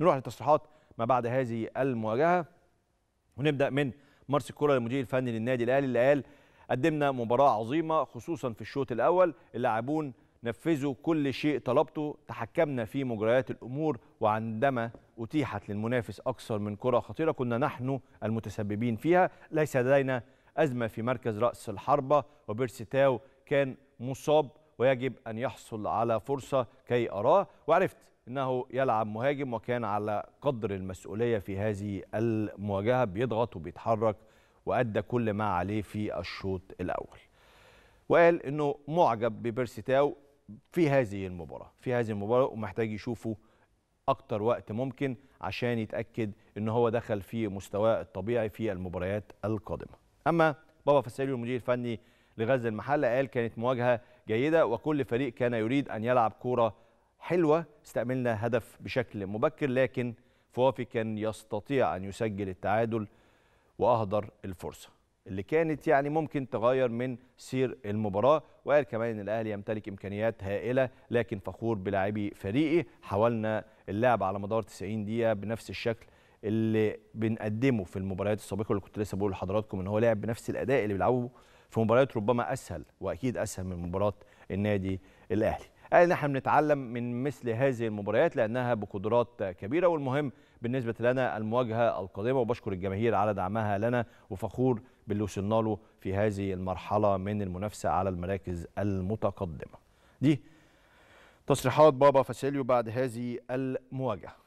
نروح لتصريحات ما بعد هذه المواجهه ونبدا من مارسي كولر المدير الفني للنادي الاهلي اللي قال قدمنا مباراه عظيمه خصوصا في الشوط الاول اللاعبون نفذوا كل شيء طلبته تحكمنا في مجريات الامور وعندما اتيحت للمنافس اكثر من كره خطيره كنا نحن المتسببين فيها ليس لدينا ازمه في مركز راس الحربه وبيرسي تاو كان مصاب ويجب أن يحصل على فرصة كي أراه وعرفت أنه يلعب مهاجم وكان على قدر المسؤولية في هذه المواجهة بيضغط وبيتحرك وأدى كل ما عليه في الشوط الأول وقال أنه معجب ببرسيتاو في هذه المباراة في هذه المباراة ومحتاج يشوفه أكتر وقت ممكن عشان يتأكد أنه هو دخل في مستواه الطبيعي في المباريات القادمة أما بابا فاسيليو المدير الفني لغزل المحلة قال كانت مواجهة جيده وكل فريق كان يريد ان يلعب كوره حلوه استقبلنا هدف بشكل مبكر لكن فوافي كان يستطيع ان يسجل التعادل واهدر الفرصه اللي كانت يعني ممكن تغير من سير المباراه وقال كمان ان الاهلي يمتلك امكانيات هائله لكن فخور بلاعبي فريقي حاولنا اللعب على مدار 90 دقيقه بنفس الشكل اللي بنقدمه في المباريات السابقه اللي كنت لسه بقول لحضراتكم ان هو لعب بنفس الاداء اللي بيلعبه في مباريات ربما اسهل واكيد اسهل من مباراه النادي الاهلي قال ان احنا بنتعلم من مثل هذه المباريات لانها بقدرات كبيره والمهم بالنسبه لنا المواجهه القادمه وبشكر الجماهير على دعمها لنا وفخور باللي وصلنا له في هذه المرحله من المنافسه على المراكز المتقدمه دي تصريحات بابا فاسيليو بعد هذه المواجهه